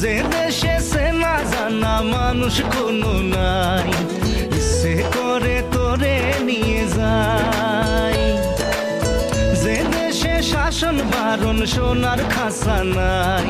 যে দেশে না জানা মানুষ কোনো নাই সে করে তোরে নিয়ে যায় যে দেশে শাসন বারণ সোনার খাসা নাই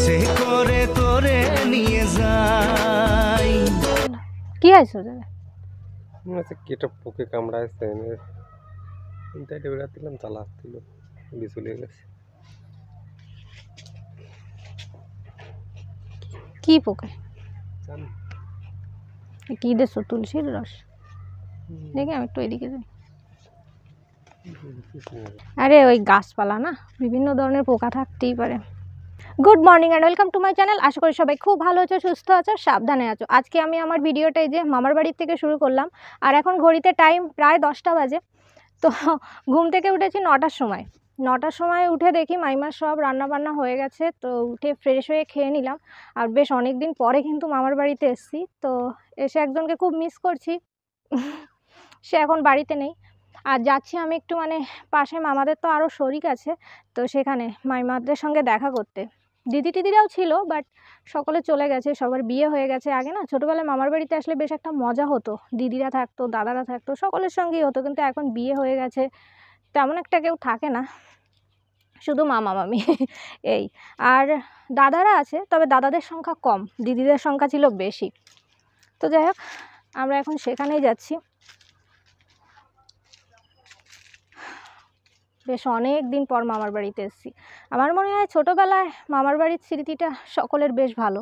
সে করে তোরে নিয়ে যায় কি আছে দাদা মনে হচ্ছে কেটে পোকে কামড়াইছে তাই ডেবরা দিলাম চালা ছিল বিচুলিয়ে গেছে কি পোকা কি দেশ তুলসীর রস দেখি আমি একটু ওইদিকে যাই আরে ওই গাছপালা না বিভিন্ন ধরনের পোকা থাকতেই পারে good morning and welcome to my channel আশা করি সবাই খুব ভালো আছো সুস্থ আছো সাবধানে আছো আজকে আমি আমার ভিডিওটাই যে মামার বাড়ির থেকে শুরু করলাম আর এখন ঘড়িতে টাইম প্রায় দশটা বাজে তো ঘুম থেকে উঠেছি নটার সময় নটার সময় উঠে দেখি মাইমার সব রান্না বান্না হয়ে গেছে তো উঠে ফ্রেশ হয়ে খেয়ে নিলাম আর বেশ অনেক দিন পরে কিন্তু মামার বাড়িতে এসছি তো এসে একজনকে খুব মিস করছি সে এখন বাড়িতে নেই আর যাচ্ছি আমি একটু মানে পাশে মামাদের তো আরও শরিক আছে তো সেখানে মাইমাদের সঙ্গে দেখা করতে দিদি টিদিরাও ছিল বাট সকলে চলে গেছে সবার বিয়ে হয়ে গেছে আগে না ছোটোবেলায় মামার বাড়িতে আসলে বেশ একটা মজা হতো দিদিরা থাকতো দাদারা থাকতো সকলের সঙ্গেই হতো কিন্তু এখন বিয়ে হয়ে গেছে তেমন একটা কেউ থাকে না শুধু মামা মামি এই আর দাদারা আছে তবে দাদাদের সংখ্যা কম দিদিদের সংখ্যা ছিল বেশি তো যাই হোক আমরা এখন সেখানেই যাচ্ছি বেশ অনেক দিন পর মামার বাড়িতে এসেছি আমার মনে হয় ছোটোবেলায় মামার বাড়ির স্মৃতিটা সকলের বেশ ভালো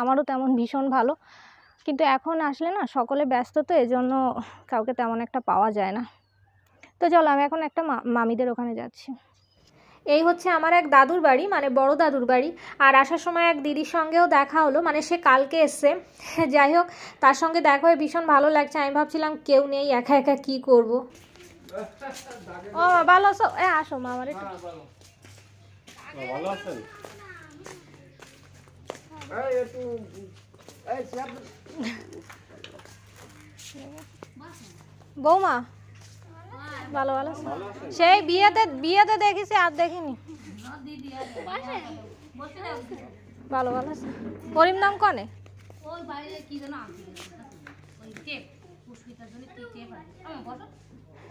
আমারও তেমন ভীষণ ভালো কিন্তু এখন আসলে না সকলে ব্যস্ত তো এজন্য কাউকে তেমন একটা পাওয়া যায় না তো চলো আমি এখন একটা মামিদের ওখানে যাচ্ছি এই হচ্ছে আমার এক দাদুর বাড়ি মানে বড় দাদুর বাড়ি আর আসার সময় এক দিদির সঙ্গেও দেখা হলো মানে সে কালকে এসছে যাই হোক তার সঙ্গে দেখা হয়ে ভীষণ ভালো লাগছে আমি ভাবছিলাম কেউ নেই একা একা কি করব ও ভালো আছো এ আসো মা আমার হ্যাঁ, ভালো আছেন বৌমা ভালো ভালো সেই বিয়েতে বিয়েতে দেখেছি আর দেখিনি ভালো ভালো করিম নাম কনে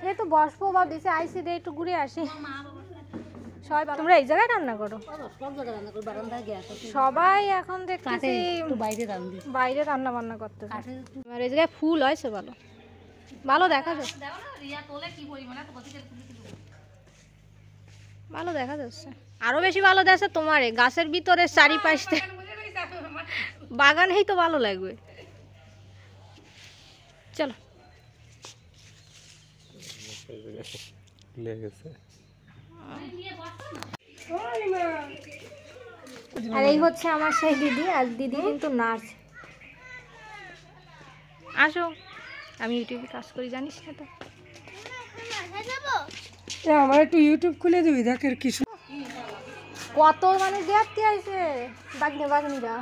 এই তো বসবো বা দিছে আইসি দিয়ে একটু ঘুরে আসি সবাই তোমরা এই জায়গায় রান্না করো সবাই এখন বাইরে রান্না বান্না করতে এই জায়গায় ফুল হয় সে ভালো ভালো দেখা যাচ্ছে ভালো দেখা যাচ্ছে আরো বেশি ভালো দেখছে তোমারে গাছের ভিতরে চারিপাশে বাগানেই তো ভালো লাগবে চলো আর এই হচ্ছে আমার সেই দিদি আর দিদি কিন্তু নার্স আসো আমি ইউটিউবে কাজ করি জানিস না তো আমার একটু ইউটিউব খুলে দিবি দেখ এর কিছু কত মানে দেখতে আইছে বাগনি বাগনিরা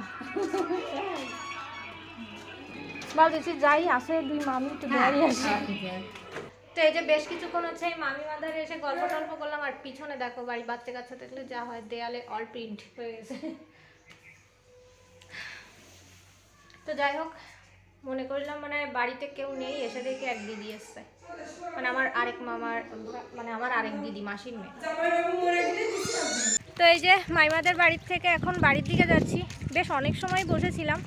বলতেছি যাই আসে দুই মামি একটু দাঁড়িয়ে হ্যাঁ, হ্যাঁ, আসে তো এই যে বেশ কিছুক্ষণ হচ্ছে এই মামি মাদারে এসে গল্প টল্প করলাম আর পিছনে দেখো বাড়ি বাচ্চা কাচ্চা দেখলে যা হয় দেয়ালে অল প্রিন্ট হয়ে গেছে তো যাই হোক মনে করলাম মানে বাড়িতে কেউ নেই এসে দেখে এক দিদি এসছে মানে আমার আরেক মামার মানে আমার আরেক দিদি মাসির মেয়ে তো এই যে মাইমাদের বাড়ির থেকে এখন বাড়ির দিকে যাচ্ছি বেশ অনেক সময় বসেছিলাম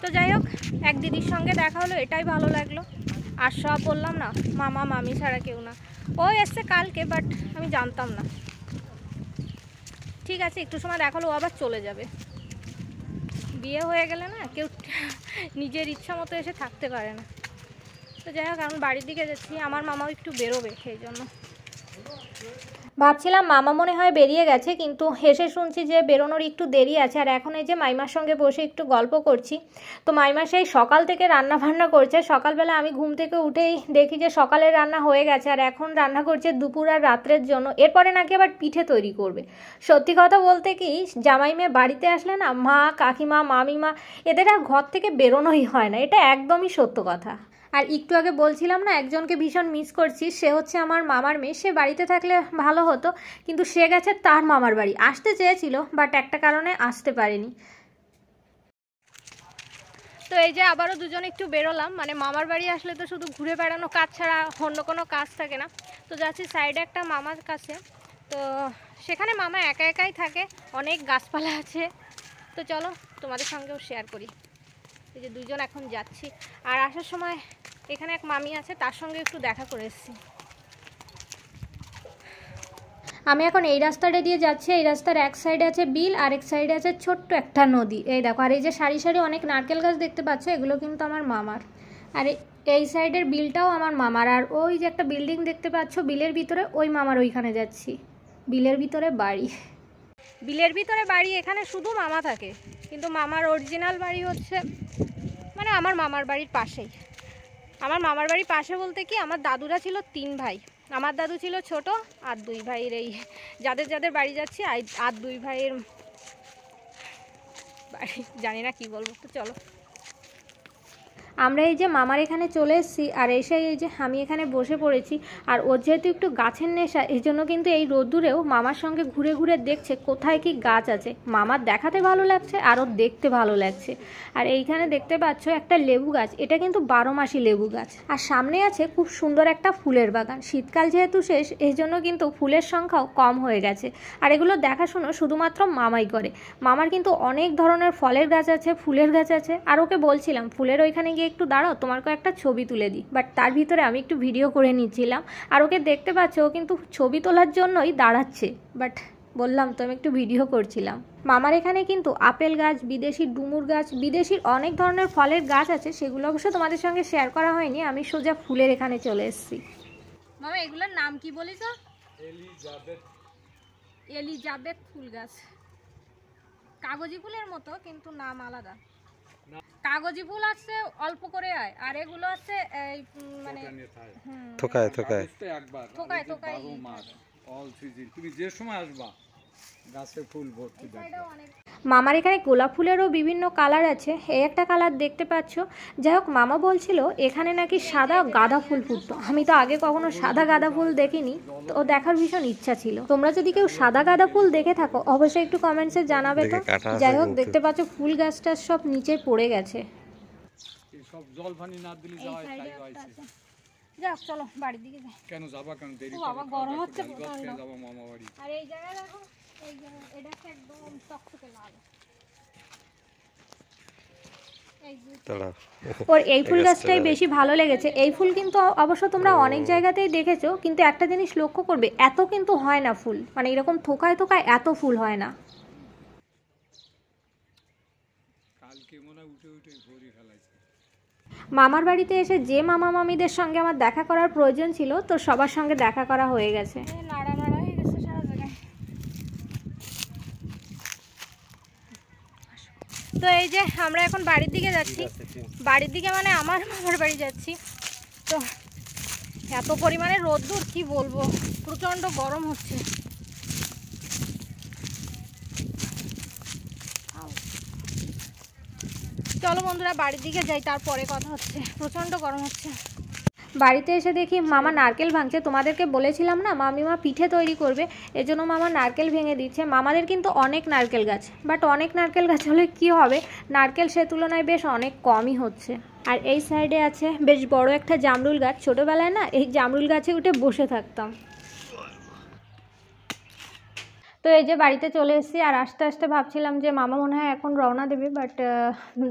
তো যাই হোক এক দিদির সঙ্গে দেখা হলো এটাই ভালো লাগলো আর সব বললাম না মামা মামি ছাড়া কেউ না ও এসছে কালকে বাট আমি জানতাম না ঠিক আছে একটু সময় দেখালো ও আবার চলে যাবে বিয়ে হয়ে গেলে না কেউ নিজের ইচ্ছা মতো এসে থাকতে পারে না তো যাই হোক আমি বাড়ির দিকে যাচ্ছি আমার মামাও একটু বেরোবে সেই জন্য ভাবছিলাম মামা মনে হয় বেরিয়ে গেছে কিন্তু হেসে শুনছি যে বেরোনোর একটু দেরি আছে আর এখন এই যে মাইমার সঙ্গে বসে একটু গল্প করছি তো মাইমা সেই সকাল থেকে রান্না বান্না করছে সকালবেলা আমি ঘুম থেকে উঠেই দেখি যে সকালের রান্না হয়ে গেছে আর এখন রান্না করছে দুপুর আর রাত্রের জন্য এরপরে নাকি আবার পিঠে তৈরি করবে সত্যি কথা বলতে কি জামাই মেয়ে বাড়িতে আসলে না মা কাকিমা মামিমা এদের আর ঘর থেকে বেরোনোই হয় না এটা একদমই সত্য কথা আর একটু আগে বলছিলাম না একজনকে ভীষণ মিস করছি সে হচ্ছে আমার মামার মেয়ে সে বাড়িতে থাকলে ভালো হতো কিন্তু সে গেছে তার মামার বাড়ি আসতে চেয়েছিল বাট একটা কারণে আসতে পারেনি তো এই যে আবারও দুজন একটু বেরোলাম মানে মামার বাড়ি আসলে তো শুধু ঘুরে বেড়ানো কাজ ছাড়া অন্য কোনো কাজ থাকে না তো যাচ্ছি সাইডে একটা মামার কাছে তো সেখানে মামা একা একাই থাকে অনেক গাছপালা আছে তো চলো তোমাদের সঙ্গেও শেয়ার করি এই যে দুজন এখন যাচ্ছি আর আসার সময় এখানে এক মামি আছে তার সঙ্গে একটু দেখা করে এসেছি আমি এখন এই রাস্তাটা দিয়ে যাচ্ছি এই রাস্তার এক সাইডে আছে বিল আর এক সাইডে আছে ছোট্ট একটা নদী এই দেখো আর এই যে সারি সারি অনেক নারকেল গাছ দেখতে পাচ্ছ এগুলো কিন্তু আমার মামার আর এই সাইডের বিলটাও আমার মামার আর ওই যে একটা বিল্ডিং দেখতে পাচ্ছ বিলের ভিতরে ওই মামার ওইখানে যাচ্ছি বিলের ভিতরে বাড়ি বিলের ভিতরে বাড়ি এখানে শুধু মামা থাকে কিন্তু মামার অরিজিনাল বাড়ি হচ্ছে মানে আমার মামার বাড়ির পাশেই আমার মামার বাড়ি পাশে বলতে কি আমার দাদুরা ছিল তিন ভাই আমার দাদু ছিল ছোট আর দুই ভাইয়ের এই যাদের যাদের বাড়ি যাচ্ছি আর দুই ভাইয়ের বাড়ি জানি না কি বলবো তো চলো আমরা এই যে মামার এখানে চলে এসেছি আর এসে এই যে আমি এখানে বসে পড়েছি আর ওর যেহেতু একটু গাছের নেশা এই জন্য কিন্তু এই রোদ্দুরেও মামার সঙ্গে ঘুরে ঘুরে দেখছে কোথায় কি গাছ আছে মামার দেখাতে ভালো লাগছে আর ওর দেখতে ভালো লাগছে আর এইখানে দেখতে পাচ্ছ একটা লেবু গাছ এটা কিন্তু বারো মাসি লেবু গাছ আর সামনে আছে খুব সুন্দর একটা ফুলের বাগান শীতকাল যেহেতু শেষ এই জন্য কিন্তু ফুলের সংখ্যাও কম হয়ে গেছে আর এগুলো দেখাশুনো শুধুমাত্র মামাই করে মামার কিন্তু অনেক ধরনের ফলের গাছ আছে ফুলের গাছ আছে আর ওকে বলছিলাম ফুলের ওইখানে গিয়ে একটু দাঁড়াও তোমাকেও একটা ছবি তুলে দিই বাট তার ভিতরে আমি একটু ভিডিও করে নিচ্ছিলাম আর ওকে দেখতে পাচ্ছ ও কিন্তু ছবি তোলার জন্যই দাঁড়াচ্ছে বাট বললাম তো আমি একটু ভিডিও করছিলাম মামার এখানে কিন্তু আপেল গাছ বিদেশি ডুমুর গাছ বিদেশির অনেক ধরনের ফলের গাছ আছে সেগুলো অবশ্য তোমাদের সঙ্গে শেয়ার করা হয়নি আমি সোজা ফুলের এখানে চলে এসেছি মামা এগুলোর নাম কি বলিস এলিজাবেথ ফুল গাছ কাগজি ফুলের মতো কিন্তু নাম আলাদা কাগজি ফুল আছে অল্প করে আয় আর এগুলো আছে এই মানে থোকায় থোকায় থোকায় থোকায় অল সিজন তুমি যে সময় আসবা মামার এখানে গোলাপ ফুলেরও বিভিন্ন কালার আছে এই একটা কালার দেখতে পাচ্ছ যাই হোক মামা বলছিল এখানে নাকি সাদা গাঁদা ফুল ফুটতো আমি তো আগে কখনো সাদা গাঁদা ফুল দেখিনি তো দেখার ভীষণ ইচ্ছা ছিল তোমরা যদি কেউ সাদা গাঁদা ফুল দেখে থাকো অবশ্যই একটু কমেন্টসে জানাবে তো যাই হোক দেখতে পাচ্ছ ফুল গাছটা সব নিচে পড়ে গেছে চলো বাড়ির দিকে যাই কেন যাবা কেন দেরি বাবা গরম হচ্ছে এই দেখো ওর এই ফুল গাছটাই বেশি ভালো লেগেছে এই ফুল কিন্তু অবশ্য তোমরা অনেক জায়গাতেই দেখেছো কিন্তু একটা জিনিস লক্ষ্য করবে এত কিন্তু হয় না ফুল মানে এরকম থোকায় থোকায় এত ফুল হয় না মামার বাড়িতে এসে যে মামা মামিদের সঙ্গে আমার দেখা করার প্রয়োজন ছিল তো সবার সঙ্গে দেখা করা হয়ে গেছে তো এই যে আমরা এখন বাড়ির দিকে যাচ্ছি বাড়ির দিকে মানে আমার মামার বাড়ি যাচ্ছি তো এত পরিমাণে রোদ্দুর কি বলবো প্রচণ্ড গরম হচ্ছে চলো বন্ধুরা বাড়ির দিকে যাই তারপরে কথা হচ্ছে প্রচণ্ড গরম হচ্ছে বাড়িতে এসে দেখি মামা নারকেল ভাঙছে তোমাদেরকে বলেছিলাম না মামিমা পিঠে তৈরি করবে এজন্য মামা নারকেল ভেঙে দিচ্ছে মামাদের কিন্তু অনেক নারকেল গাছ বাট অনেক নারকেল গাছ হলে কি হবে নারকেল সে তুলনায় বেশ অনেক কমই হচ্ছে আর এই সাইডে আছে বেশ বড় একটা জামরুল গাছ ছোটোবেলায় না এই জামরুল গাছে উঠে বসে থাকতাম তো এই যে বাড়িতে চলে এসেছি আর আস্তে আস্তে ভাবছিলাম যে মামা মনে হয় এখন রওনা দেবে বাট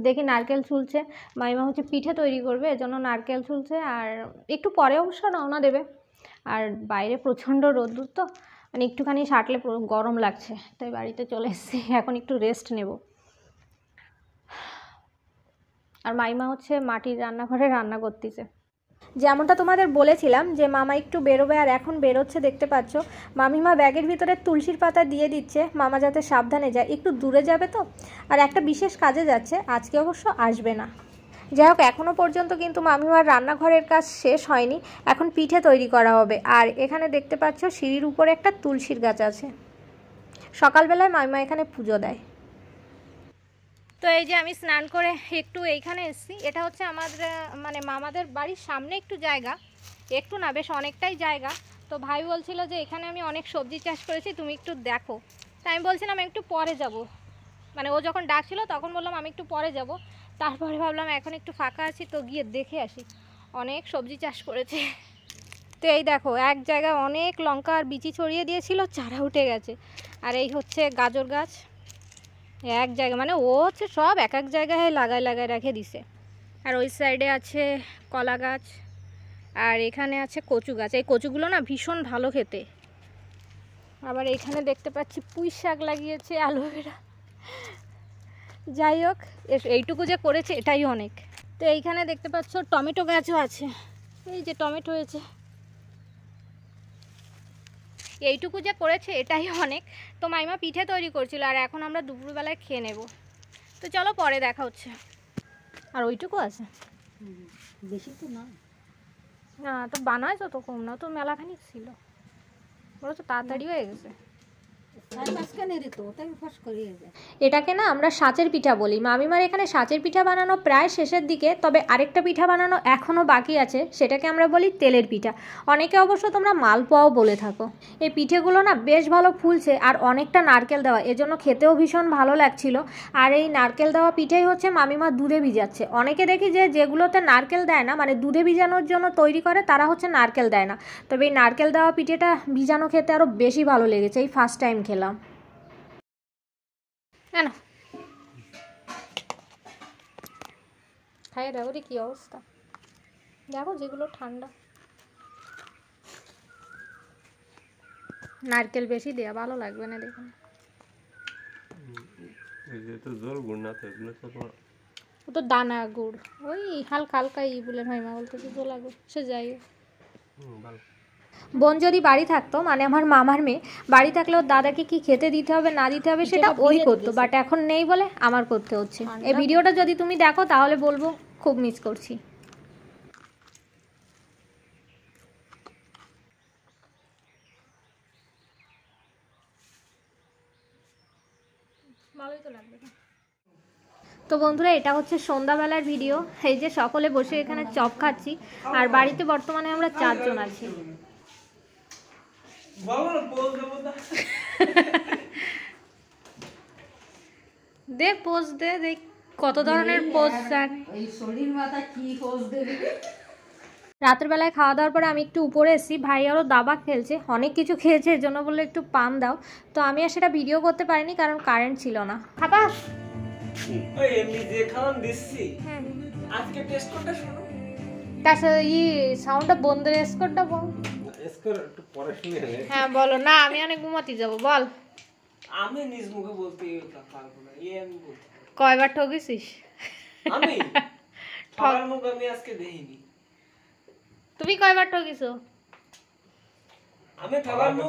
দেখি নারকেল চুলছে মাইমা হচ্ছে পিঠে তৈরি করবে এজন্য নারকেল চুলছে আর একটু পরে অবশ্য রওনা দেবে আর বাইরে প্রচণ্ড রোদ্দুর তো মানে একটুখানি সাটলে গরম লাগছে তাই বাড়িতে চলে এসেছি এখন একটু রেস্ট নেব আর মাইমা হচ্ছে মাটির রান্নাঘরে রান্না করতেছে যেমনটা তোমাদের বলেছিলাম যে মামা একটু বেরোবে আর এখন বেরোচ্ছে দেখতে পাচ্ছ মামিমা ব্যাগের ভিতরে তুলসীর পাতা দিয়ে দিচ্ছে মামা যাতে সাবধানে যায় একটু দূরে যাবে তো আর একটা বিশেষ কাজে যাচ্ছে আজকে অবশ্য আসবে না যাই হোক এখনও পর্যন্ত কিন্তু মামিমার রান্নাঘরের কাজ শেষ হয়নি এখন পিঠে তৈরি করা হবে আর এখানে দেখতে পাচ্ছ সিঁড়ির উপরে একটা তুলসীর গাছ আছে সকালবেলায় মামিমা এখানে পুজো দেয় তো এই যে আমি স্নান করে একটু এইখানে এসছি এটা হচ্ছে আমাদের মানে মামাদের বাড়ির সামনে একটু জায়গা একটু না বেশ অনেকটাই জায়গা তো ভাই বলছিল যে এখানে আমি অনেক সবজি চাষ করেছি তুমি একটু দেখো তা আমি বলছিলাম একটু পরে যাব। মানে ও যখন ডাকছিল তখন বললাম আমি একটু পরে যাব। তারপরে ভাবলাম এখন একটু ফাঁকা আছি তো গিয়ে দেখে আসি অনেক সবজি চাষ করেছে তো এই দেখো এক জায়গায় অনেক লঙ্কা আর বিচি ছড়িয়ে দিয়েছিল চারা উঠে গেছে আর এই হচ্ছে গাজর গাছ এক জায়গা মানে ও হচ্ছে সব এক এক জায়গায় লাগায় লাগায় রেখে দিছে আর ওই সাইডে আছে কলা গাছ আর এখানে আছে কচু গাছ এই কচুগুলো না ভীষণ ভালো খেতে আবার এখানে দেখতে পাচ্ছি পুঁই শাক লাগিয়েছে অ্যালোভেরা যাই হোক এইটুকু যে করেছে এটাই অনেক তো এইখানে দেখতে পাচ্ছ টমেটো গাছও আছে এই যে টমেটো হয়েছে এইটুকু যে করেছে এটাই অনেক তো মাইমা পিঠে তৈরি করছিল আর এখন আমরা দুপুরবেলায় খেয়ে নেব তো চলো পরে দেখা হচ্ছে আর ওইটুকু আছে বেশি তো না না তো বানায় তো কম না তো মেলাখানি ছিল ওরা তো তাড়াতাড়ি হয়ে গেছে এটাকে না আমরা সাঁচের পিঠা বলি মামিমার এখানে সাঁচের পিঠা বানানো প্রায় শেষের দিকে তবে আরেকটা পিঠা বানানো এখনও বাকি আছে সেটাকে আমরা বলি তেলের পিঠা অনেকে অবশ্য তোমরা মালপোয়াও বলে থাকো এই পিঠেগুলো না বেশ ভালো ফুলছে আর অনেকটা নারকেল দেওয়া এজন্য খেতেও ভীষণ ভালো লাগছিল আর এই নারকেল দেওয়া পিঠেই হচ্ছে মামিমা দুধে ভিজাচ্ছে অনেকে দেখি যে যেগুলোতে নারকেল দেয় না মানে দুধে ভিজানোর জন্য তৈরি করে তারা হচ্ছে নারকেল দেয় না তবে এই নারকেল দেওয়া পিঠেটা ভিজানো খেতে আরও বেশি ভালো লেগেছে এই ফার্স্ট টাইম খেলাম কেন খাইয়ে দেখো রে কী অবস্থা দেখো যেগুলো ঠান্ডা নারকেল বেশি দেয়া ভালো লাগবে না দেখুন ও তো দানা গুড় ওই হালকা হালকা ই বলে ভাইমা বলতে জোলা গুড় সে যাই ভালো বোন যদি বাড়ি থাকতো মানে আমার মামার মেয়ে বাড়ি থাকলেও দাদাকে কি খেতে দিতে হবে না দিতে হবে সেটা ওই করতো বাট এখন নেই বলে আমার করতে হচ্ছে এই ভিডিওটা যদি তুমি দেখো তাহলে বলবো খুব মিস করছি তো তো বন্ধুরা এটা হচ্ছে সন্ধ্যাবেলার ভিডিও এই যে সকলে বসে এখানে চপ খাচ্ছি আর বাড়িতে বর্তমানে আমরা চারজন আছি দে পোজ দে দেখ কত ধরনের পোজ দেন রাতের বেলায় খাওয়া দাওয়ার পরে আমি একটু উপরে এসেছি ভাই আরও দাবা খেলছে অনেক কিছু খেয়েছে এর জন্য বললো একটু পান দাও তো আমি আর সেটা ভিডিও করতে পারিনি কারণ কারেন্ট ছিল না খাবা হ্যাঁ। আজকে তার সাথে ই সাউন্ডটা বন্ধ রেস্ট বল হ্যাঁ বলো না আমি অনেক ঘুমাতে যাব বল আমি নিজ মুখে বলতে পারবো না আমি বলতে কয়বার ঠকেছিস আমি আজকে তুমি কয়বার ঠকেছো আমি ঠকার মুখ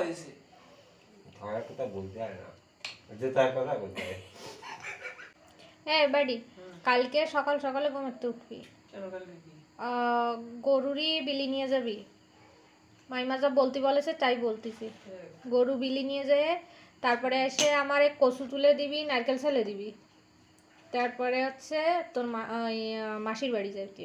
হয়েছে ঠকার কথা বলতে না যে তার কথা বলতে এই বাড়ি কালকে সকাল সকালে ঘুমাতে উঠবি কালকে গরুরই বিলি নিয়ে যাবি মাইমা যা বলতে বলেছে তাই বলতেছি গরু বিলি নিয়ে যেয়ে তারপরে এসে আমার কচু তুলে দিবি নারকেল ছেলে দিবি তারপরে হচ্ছে তোর মাসির বাড়ি যাইতে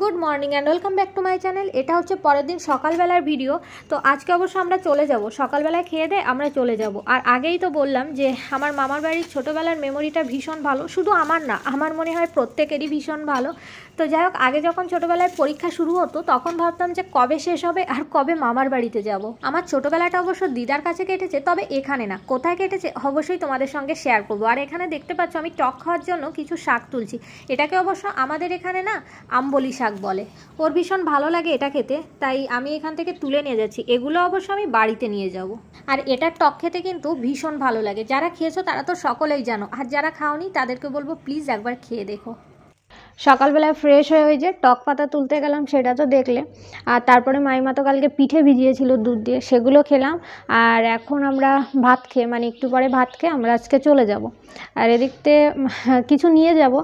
good morning and welcome back to my channel এটা হচ্ছে পরের দিন সকালবেলার ভিডিও তো আজকে অবশ্য আমরা চলে যাব সকালবেলায় খেয়ে দেয় আমরা চলে যাব আর আগেই তো বললাম যে আমার মামার বাড়ির ছোটোবেলার মেমোরিটা ভীষণ ভালো শুধু আমার না আমার মনে হয় প্রত্যেকেরই ভীষণ ভালো তো যাই হোক আগে যখন ছোটোবেলায় পরীক্ষা শুরু হতো তখন ভাবতাম যে কবে শেষ হবে আর কবে মামার বাড়িতে যাব আমার ছোটোবেলাটা অবশ্য দিদার কাছে কেটেছে তবে এখানে না কোথায় কেটেছে অবশ্যই তোমাদের সঙ্গে শেয়ার করবো আর এখানে দেখতে পাচ্ছ আমি টক খাওয়ার জন্য কিছু শাক তুলছি এটাকে অবশ্য আমাদের এখানে এখানে না আম্বলি শাক বলে ওর ভীষণ ভালো লাগে এটা খেতে তাই আমি এখান থেকে তুলে নিয়ে যাচ্ছি এগুলো অবশ্য আমি বাড়িতে নিয়ে যাব। আর এটার টক খেতে কিন্তু ভীষণ ভালো লাগে যারা খেয়েছো তারা তো সকলেই জানো আর যারা খাওনি তাদেরকে বলবো প্লিজ একবার খেয়ে দেখো সকালবেলা ফ্রেশ হয়ে ওই যে টক পাতা তুলতে গেলাম সেটা তো দেখলে আর তারপরে মাইমা তো কালকে পিঠে ভিজিয়েছিল দুধ দিয়ে সেগুলো খেলাম আর এখন আমরা ভাত খেয়ে মানে একটু পরে ভাত খেয়ে আমরা আজকে চলে যাব আর এদিকতে কিছু নিয়ে যাব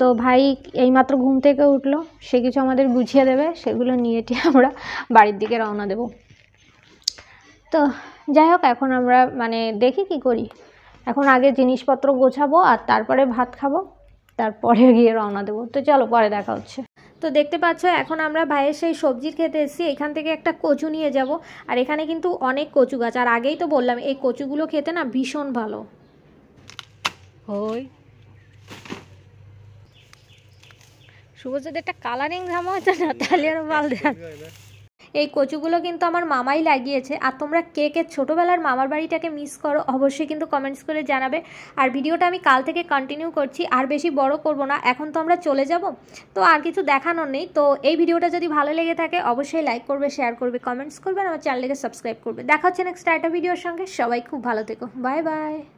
তো ভাই এইমাত্র ঘুম থেকে উঠলো সে কিছু আমাদের বুঝিয়ে দেবে সেগুলো নিয়ে টিয়ে আমরা বাড়ির দিকে রওনা দেব তো যাই হোক এখন আমরা মানে দেখি কি করি এখন আগে জিনিসপত্র গোছাবো আর তারপরে ভাত খাবো তারপরে গিয়ে রওনা দেবো তো চলো পরে দেখা হচ্ছে তো দেখতে পাচ্ছ এখন আমরা ভাইয়ের সেই সবজির খেতে এসেছি এখান থেকে একটা কচু নিয়ে যাব আর এখানে কিন্তু অনেক কচু গাছ আর আগেই তো বললাম এই কচুগুলো খেতে না ভীষণ ভালো হয় শুভ একটা কালারিং ঘামা হচ্ছে না তাহলে আরও ভাল এই কচুগুলো কিন্তু আমার মামাই লাগিয়েছে আর তোমরা কে কে ছোটোবেলার মামার বাড়িটাকে মিস করো অবশ্যই কিন্তু কমেন্টস করে জানাবে আর ভিডিওটা আমি কাল থেকে কন্টিনিউ করছি আর বেশি বড় করব না এখন তো আমরা চলে যাব তো আর কিছু দেখানোর নেই তো এই ভিডিওটা যদি ভালো লেগে থাকে অবশ্যই লাইক করবে শেয়ার করবে কমেন্টস করবে আর আমার চ্যানেলকে সাবস্ক্রাইব করবে দেখা হচ্ছে নেক্সট একটা ভিডিওর সঙ্গে সবাই খুব ভালো থেকো বাই বাই